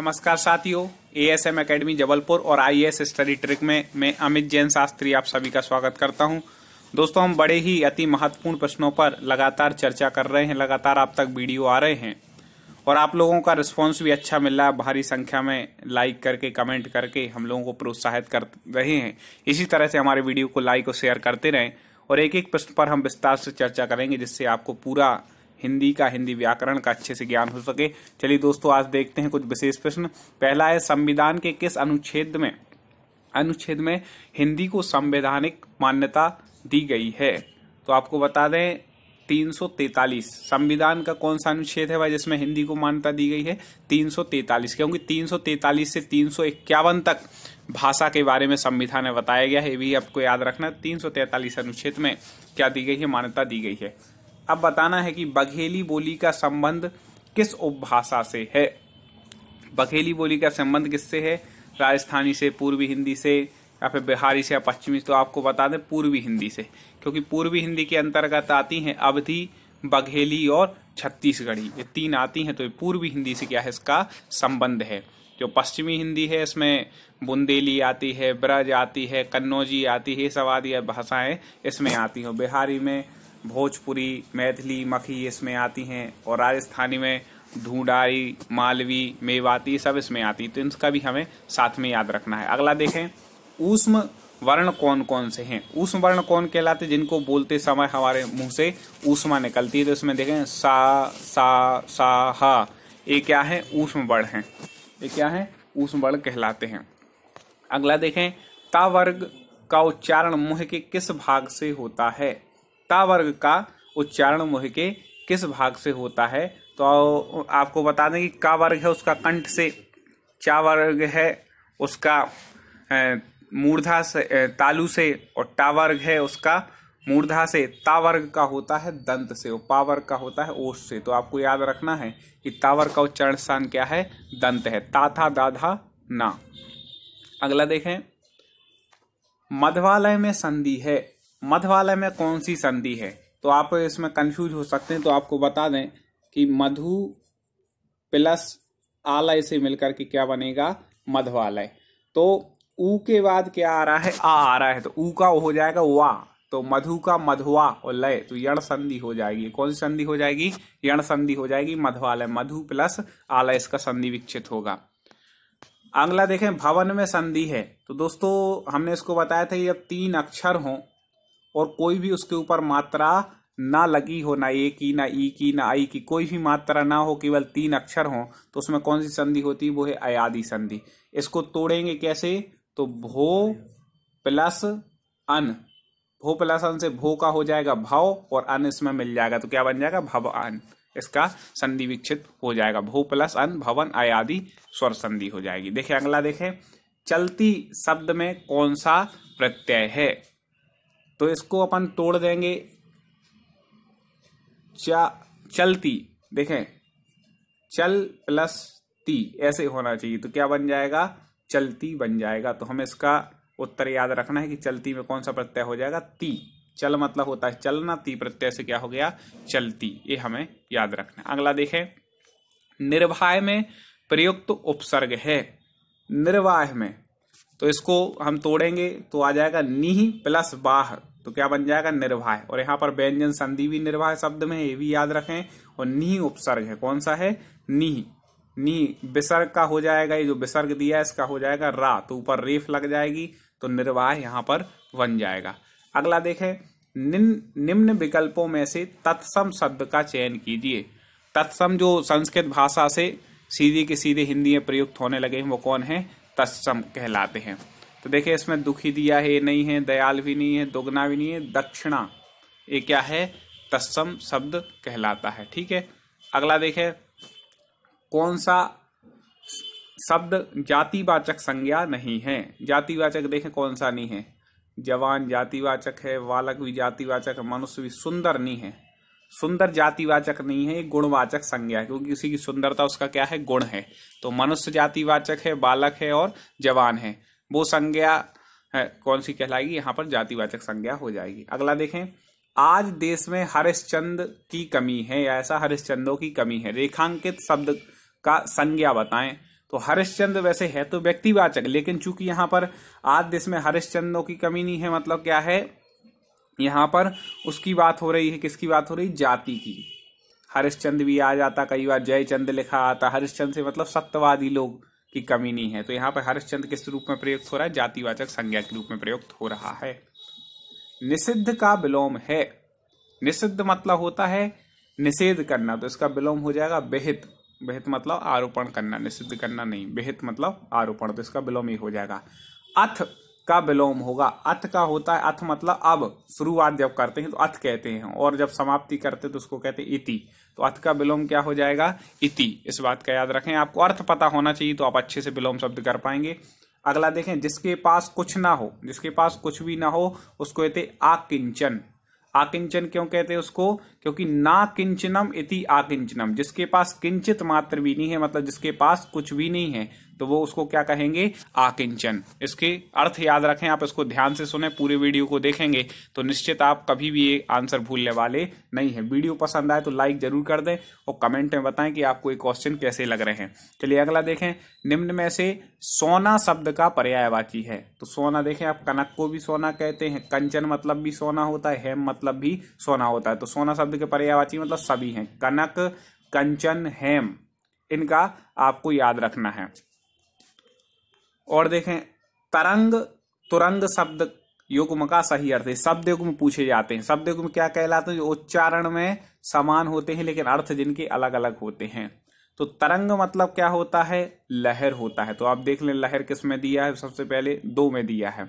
नमस्कार साथियों A S M academy Jabalpur और आई एस स्टडी ट्रिक में मैं अमित जैन शास्त्री आप सभी का स्वागत करता हूं दोस्तों हम बड़े ही अति महत्वपूर्ण प्रश्नों पर लगातार चर्चा कर रहे हैं लगातार आप तक वीडियो आ रहे हैं और आप लोगों का रिस्पॉन्स भी अच्छा मिल रहा है भारी संख्या में लाइक करके कमेंट करके हम लोगों को प्रोत्साहित कर रहे हैं इसी तरह से हमारे वीडियो को लाइक और शेयर करते रहें और एक एक प्रश्न पर हम विस्तार से चर्चा करेंगे जिससे आपको पूरा हिंदी का हिंदी व्याकरण का अच्छे से ज्ञान हो सके चलिए दोस्तों आज देखते हैं कुछ विशेष प्रश्न पहला है संविधान के किस अनुच्छेद में अनुच्छेद में हिंदी को संवैधानिक मान्यता दी गई है तो आपको बता दें तीन सौ तैतालीस संविधान का कौन सा अनुच्छेद है भाई जिसमें हिंदी को मान्यता दी गई है तीन सौ तैतालीस क्योंकि तीन सौ तैतालीस से तीन सौ इक्यावन तक भाषा के बारे में संविधान में बताया गया है ये भी आपको याद रखना तीन सौ तैतालीस अनुच्छेद में क्या दी गई है मान्यता दी गई है अब बताना है कि बघेली बोली का संबंध किस उपभाषा से है बघेली बोली का संबंध किससे है राजस्थानी से पूर्वी हिंदी से या फिर बिहारी से या पश्चिमी तो आपको बता दें पूर्वी हिंदी से क्योंकि पूर्वी हिंदी के अंतर्गत आती है अवधि बघेली और छत्तीसगढ़ी ये तीन आती हैं तो पूर्वी हिंदी से क्या है इसका संबंध है जो पश्चिमी हिंदी है इसमें बुंदेली आती है ब्रज आती है कन्नौजी आती है सब आदि भाषाएं इसमें आती हैं बिहारी में भोजपुरी मैथिली मखी इसमें आती हैं और राजस्थानी में ढूंढाई मालवी मेवाती सब इसमें आती तो इनका भी हमें साथ में याद रखना है अगला देखें ऊष्म वर्ण कौन कौन से हैं ऊष्म वर्ण कौन कहलाते जिनको बोलते समय हमारे मुंह से ऊष्मा निकलती है तो इसमें देखें सा सा सा हा ये क्या है ऊष्म वर्ण हैं ये क्या है ऊष्मवर्ण कहलाते हैं अगला देखें ता वर्ग का उच्चारण मुह के किस भाग से होता है ता वर्ग का उच्चारण मुह के किस भाग से होता है तो आपको बता दें कि का वर्ग है उसका कंठ से चा वर्ग है उसका मूर्धा से तालू से और टा वर्ग है उसका मूर्धा से तावर्ग का होता है दंत से और पावर्ग का होता है ओष से तो आपको याद रखना है कि तावर्ग का उच्चारण स्थान क्या है दंत है ताथा दाधा ना अगला देखें मधवालय में संधि है मधवालय में कौन सी संधि है तो आप इसमें कंफ्यूज हो सकते हैं तो आपको बता दें कि मधु प्लस आलय से मिलकर के क्या बनेगा मधवालय तो ऊ के बाद क्या आ रहा है आ आ रहा है तो ऊ का हो जाएगा वाह तो मधु का मधुआ और लय तो यण संधि हो जाएगी कौन सी संधि हो जाएगी यण संधि हो जाएगी लय मधु प्लस आलय इसका संधि विकसित होगा अगला देखें भवन में संधि है तो दोस्तों हमने इसको बताया था जब तीन अक्षर हो और कोई भी उसके ऊपर मात्रा ना लगी हो ना ए की ना ई की ना आई की कोई भी मात्रा ना हो केवल तीन अक्षर हो तो उसमें कौन सी संधि होती है वो है अयादि संधि इसको तोड़ेंगे कैसे तो भो प्लस अन भो प्लस अन से भो का हो जाएगा भाव और अन इसमें मिल जाएगा तो क्या बन जाएगा भव अन इसका संधि विक्षित हो जाएगा भू प्लस अन भवन आयादि स्वर संधि हो जाएगी देखिए अगला देखें चलती शब्द में कौन सा प्रत्यय है तो इसको अपन तोड़ देंगे चा चलती देखें चल प्लस ती ऐसे होना चाहिए तो क्या बन जाएगा चलती बन जाएगा तो हम इसका उत्तर याद रखना है कि चलती में कौन सा प्रत्यय हो जाएगा ती चल मतलब होता है चलना ती प्रत्यय से क्या हो गया चलती ये हमें याद रखना अगला देखें निर्वाह में प्रयुक्त उपसर्ग है निर्वाह में तो इसको हम तोड़ेंगे तो आ जाएगा निह प्लस बाह तो क्या बन जाएगा निर्वाह और यहाँ पर व्यंजन संधि भी निर्वाह शब्द में ये भी याद रखें और नीह उपसर्ग है कौन सा है नीह नी विसर्ग का हो जाएगा ये जो विसर्ग दिया है इसका हो जाएगा रा तो ऊपर रेफ लग जाएगी तो निर्वाह यहाँ पर बन जाएगा अगला देखें निम्न विकल्पों में से तत्सम शब्द का चयन कीजिए तत्सम जो संस्कृत भाषा से सीधे के सीधे हिंदी में प्रयुक्त होने लगे हैं वो कौन है तत्सम कहलाते हैं तो देखिए इसमें दुखी दिया है ये नहीं है दयाल भी नहीं है दोगुना भी नहीं है दक्षिणा ये क्या है तत्सम शब्द कहलाता है ठीक है अगला देखें कौन सा शब्द जातिवाचक संज्ञा नहीं है जातिवाचक देखें कौन सा नहीं है जवान जातिवाचक है बालक भी जातिवाचक है मनुष्य भी सुंदर नहीं है सुंदर जातिवाचक नहीं है ये गुणवाचक संज्ञा है क्योंकि किसी की सुंदरता उसका क्या है गुण है तो मनुष्य जातिवाचक है बालक है और जवान है वो संज्ञा है कौन सी कहलाएगी यहाँ पर जातिवाचक संज्ञा हो जाएगी अगला देखें आज देश में हरिश्चंद की कमी है या ऐसा हरिश्चंदों की कमी है रेखांकित शब्द का संज्ञा बताएं तो हरिश्चंद्र वैसे है तो व्यक्तिवाचक लेकिन चूंकि यहां पर देश में हरिश्चंदों की कमी नहीं है मतलब क्या है यहां पर उसकी बात हो रही है किसकी बात हो रही जाति की हरिश्चंद भी आ जाता कई बार जयचंद लिखा आता हरिश्चंद से मतलब सत्यवादी लोग की कमी नहीं है तो यहाँ पर हरिश्चंद किस रूप में प्रयुक्त हो रहा है जातिवाचक संज्ञा के रूप में प्रयुक्त हो रहा है निषिद्ध का विलोम है निषिद्ध मतलब होता है निषेध करना तो इसका विलोम हो जाएगा बेहित बेहत मतलब आरोपण करना निषिद्ध करना नहीं बेहत मतलब आरोपण तो इसका विलोम ही हो जाएगा अथ का विलोम होगा अथ का होता है अथ मतलब अब शुरुआत जब करते हैं तो अथ कहते हैं और जब समाप्ति करते हैं तो उसको कहते हैं इति तो अथ का विलोम क्या हो जाएगा इति इस बात का याद रखें आपको अर्थ पता होना चाहिए तो आप अच्छे से विलोम शब्द कर पाएंगे अगला देखें जिसके पास कुछ ना हो जिसके पास कुछ भी ना हो उसको कहते आकिंचन आकिंचन क्यों कहते हैं उसको क्योंकि ना किंचनम इति आकिंचनम जिसके पास किंचित मात्र भी नहीं है मतलब जिसके पास कुछ भी नहीं है तो वो उसको क्या कहेंगे आकिंचन इसके अर्थ याद रखें आप इसको ध्यान से सुने पूरे वीडियो को देखेंगे तो निश्चित आप कभी भी ये आंसर भूलने वाले नहीं है वीडियो पसंद आए तो लाइक जरूर कर दें और कमेंट में बताएं कि आपको ये क्वेश्चन कैसे लग रहे हैं चलिए अगला देखें निम्न में से सोना शब्द का पर्यायवाची है तो सोना देखें आप कनक को भी सोना कहते हैं कंचन मतलब भी सोना होता है हेम मतलब भी सोना होता है तो सोना शब्द के पर्यायवाची मतलब सभी हैं कनक कंचन हेम इनका आपको याद रखना है और देखें तरंग तुरंग शब्द युग्म का सही अर्थ है शब्द युग्म पूछे जाते हैं शब्द युग्म क्या कहलाते हैं जो उच्चारण में समान होते हैं लेकिन अर्थ जिनके अलग अलग होते हैं तो तरंग मतलब क्या होता है लहर होता है तो आप देख लें लहर किस में दिया है सबसे पहले दो में दिया है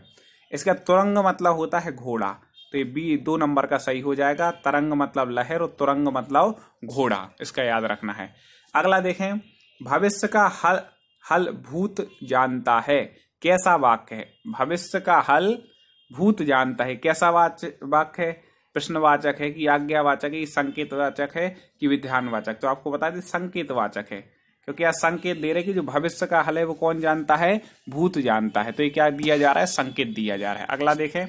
इसका तुरंग मतलब होता है घोड़ा तो ये बी दो नंबर का सही हो जाएगा तरंग मतलब लहर और तुरंग मतलब घोड़ा इसका याद रखना है अगला देखें भविष्य का हर हल भूत जानता है कैसा वाक्य है भविष्य का हल भूत जानता है कैसा वाक्य है प्रश्नवाचक है कि आज्ञावाचक है संकेतवाचक है कि विधानवाचक तो आपको बता दें संकेतवाचक है क्योंकि यहाँ संकेत दे रहे कि जो भविष्य का हल है वो कौन जानता है भूत जानता है तो ये क्या दिया जा रहा है संकेत दिया जा रहा है अगला देखें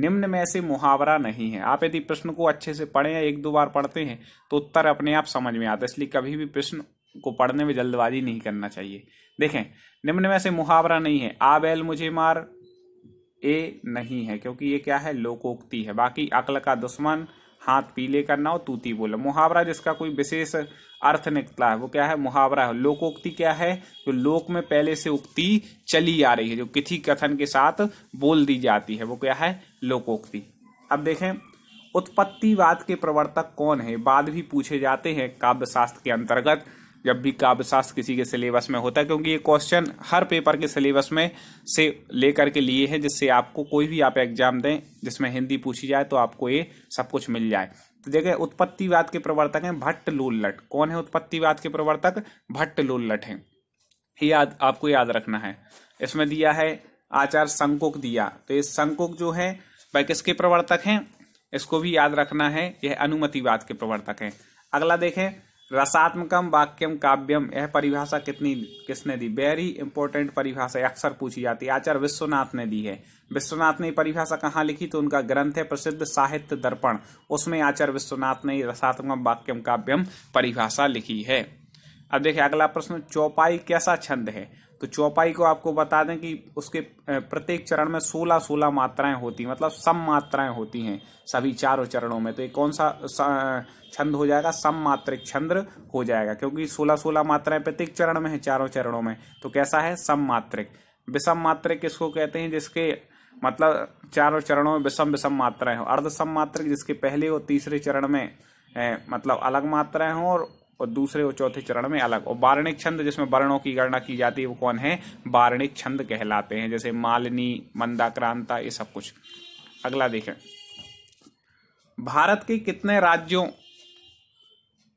निम्न में ऐसे मुहावरा नहीं है आप यदि प्रश्न को अच्छे से पढ़ें या एक दो बार पढ़ते हैं तो उत्तर अपने आप समझ में आता है इसलिए कभी भी प्रश्न को पढ़ने में जल्दबाजी नहीं करना चाहिए देखें निम्न में से मुहावरा नहीं है बैल मुझे मार ए नहीं है क्योंकि ये क्या है लोकोक्ति है बाकी अकल का दुश्मन हाथ पीले करना और तूती बोला मुहावरा जिसका कोई विशेष अर्थ निकला है वो क्या है मुहावरा है लोकोक्ति क्या है जो लोक में पहले से उक्ति चली आ रही है जो किसी कथन के साथ बोल दी जाती है वो क्या है लोकोक्ति अब देखें उत्पत्तिवाद के प्रवर्तक कौन है बाद भी पूछे जाते हैं काव्य शास्त्र के अंतर्गत जब भी काव्यशास्त्र किसी के सिलेबस में होता है क्योंकि ये क्वेश्चन हर पेपर के सिलेबस में से लेकर के लिए है जिससे आपको कोई भी आप एग्जाम दें जिसमें हिंदी पूछी जाए तो आपको ये सब कुछ मिल जाए तो देखे उत्पत्तिवाद के प्रवर्तक हैं भट्ट लोल्लट कौन है उत्पत्तिवाद के प्रवर्तक भट्ट लोल्लट हैं ये याद आपको याद रखना है इसमें दिया है आचार्य संकुक दिया तो ये संकुक जो है वह किसके प्रवर्तक हैं इसको भी याद रखना है यह अनुमतिवाद के प्रवर्तक हैं अगला देखें रसात्मकम वाक्यम काव्यम यह परिभाषा कितनी किसने दी वेरी इंपॉर्टेंट परिभाषा अक्सर पूछी जाती है आचार्य विश्वनाथ ने दी है विश्वनाथ ने परिभाषा कहाँ लिखी तो उनका ग्रंथ है प्रसिद्ध साहित्य दर्पण उसमें आचार्य विश्वनाथ ने रसात्मकम वाक्यम काव्यम परिभाषा लिखी है अब देखिए अगला प्रश्न चौपाई कैसा छंद है तो चौपाई को आपको बता दें कि उसके प्रत्येक चरण में सोलह सोलह मात्राएं होती मतलब सम मात्राएं होती हैं सभी चारों चरणों में तो ये कौन सा छंद हो जाएगा सम मात्रिक छंद हो जाएगा क्योंकि सोलह सोलह मात्राएं प्रत्येक चरण में है चारों चरणों में तो कैसा है सम मात्रिक विषम मात्रिक किसको कहते हैं जिसके मतलब चारों चरणों में विषम विषम मात्राएं हो अर्ध सम मात्रिक जिसके पहले और तीसरे चरण में मतलब अलग मात्राएं हों और और दूसरे और चौथे चरण में अलग और बारणिक छंद जिसमें वर्णों की गणना की जाती है वो कौन है बारणिक छंद कहलाते हैं जैसे मालिनी मंदाक्रांता ये सब कुछ अगला देखें भारत के कितने राज्यों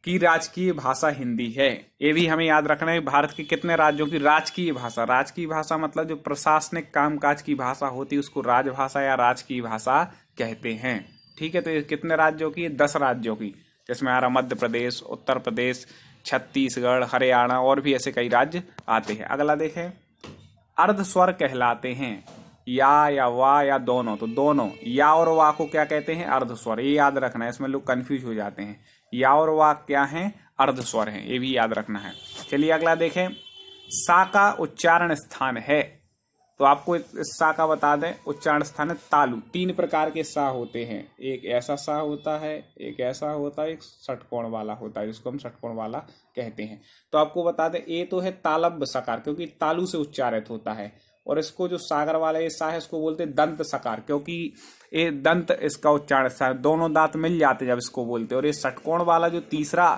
की राजकीय भाषा हिंदी है ये भी हमें याद रखना है भारत के कितने राज्यों की राजकीय भाषा राजकीय भाषा मतलब जो प्रशासनिक कामकाज की भाषा होती है उसको राजभाषा या राजकीय भाषा कहते हैं ठीक है तो ये कितने राज्यों की दस राज्यों की जिसमें हमारा मध्य प्रदेश उत्तर प्रदेश छत्तीसगढ़ हरियाणा और भी ऐसे कई राज्य आते हैं अगला देखें अर्ध स्वर कहलाते हैं या या वा या दोनों तो दोनों या और वा को क्या कहते हैं अर्ध स्वर ये याद रखना है इसमें लोग कंफ्यूज हो जाते हैं या और वा क्या है अर्ध स्वर है ये भी याद रखना है चलिए अगला देखें सा का उच्चारण स्थान है तो आपको इस सा का बता दें उच्चारण स्थान है तालु तीन प्रकार के सा होते हैं एक ऐसा सा होता है एक ऐसा होता है एक षटकोण वाला होता है जिसको हम षटकोण वाला कहते हैं तो आपको बता दें ए तो है तालब सकार क्योंकि तालु से उच्चारित होता है और इसको जो सागर वाला ये सा है इसको बोलते हैं दंत सकार क्योंकि ये दंत इसका उच्चारण स्थान दोनों दांत मिल जाते हैं जब इसको बोलते हैं और ये षटकोण वाला जो तीसरा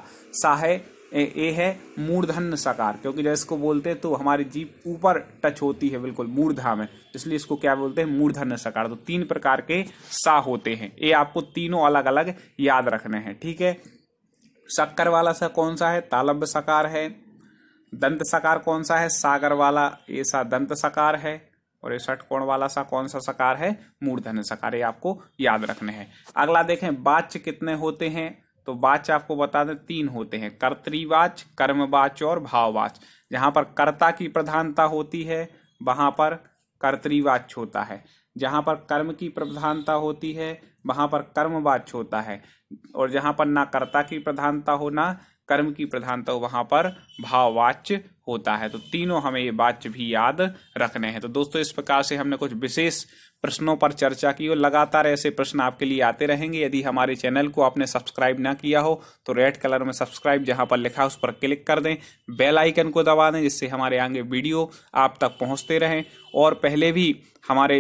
सा है ए है मूर्धन्य साकार क्योंकि जब इसको बोलते हैं तो हमारी जीप ऊपर टच होती है बिल्कुल मूर्धा में इसलिए इसको क्या बोलते हैं मूर्धन साकार तो तीन प्रकार के सा होते हैं ये आपको तीनों अलग अलग याद रखने हैं ठीक है शक्कर वाला सा कौन सा है तालब्य साकार है दंत साकार कौन सा है सागर वाला ये सा दंत साकार है और ये षटकोण वाला सा कौन सा साकार है मूर्धन साकार ये आपको याद रखने हैं अगला देखें वाच्य कितने होते हैं तो वाच आपको बता दें तीन होते हैं कर्तवाच कर्मवाच और भाववाच जहाँ पर कर्ता की प्रधानता होती है वहाँ पर कर्तवाच होता है जहाँ पर कर्म की प्रधानता होती है वहाँ पर कर्मवाच होता है और जहाँ पर ना कर्ता की प्रधानता हो ना कर्म की प्रधानता वहां पर भाववाच्य होता है तो तीनों हमें ये वाच्य भी याद रखने हैं तो दोस्तों इस प्रकार से हमने कुछ विशेष प्रश्नों पर चर्चा की और लगातार ऐसे प्रश्न आपके लिए आते रहेंगे यदि हमारे चैनल को आपने सब्सक्राइब ना किया हो तो रेड कलर में सब्सक्राइब जहां पर लिखा है उस पर क्लिक कर दें बेल आइकन को दबा दें जिससे हमारे आगे वीडियो आप तक पहुंचते रहें और पहले भी हमारे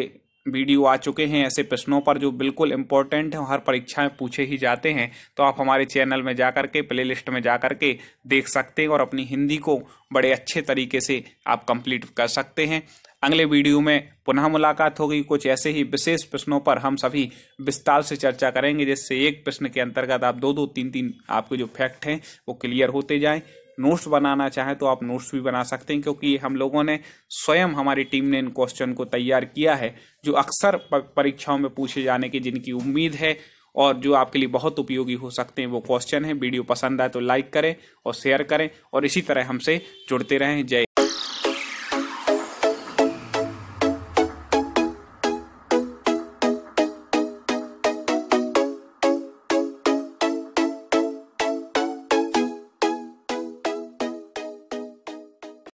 वीडियो आ चुके हैं ऐसे प्रश्नों पर जो बिल्कुल इंपॉर्टेंट हैं हर परीक्षा में पूछे ही जाते हैं तो आप हमारे चैनल में जा के प्ले लिस्ट में जा के देख सकते हैं और अपनी हिंदी को बड़े अच्छे तरीके से आप कंप्लीट कर सकते हैं अगले वीडियो में पुनः मुलाकात होगी कुछ ऐसे ही विशेष प्रश्नों पर हम सभी विस्तार से चर्चा करेंगे जिससे एक प्रश्न के अंतर्गत आप दो दो तीन तीन आपके जो फैक्ट हैं वो क्लियर होते जाएं नोट्स बनाना चाहें तो आप नोट्स भी बना सकते हैं क्योंकि हम लोगों ने स्वयं हमारी टीम ने इन क्वेश्चन को तैयार किया है जो अक्सर परीक्षाओं में पूछे जाने की जिनकी उम्मीद है और जो आपके लिए बहुत उपयोगी हो सकते हैं वो क्वेश्चन है वीडियो पसंद आए तो लाइक करें और शेयर करें और इसी तरह हमसे जुड़ते रहें जय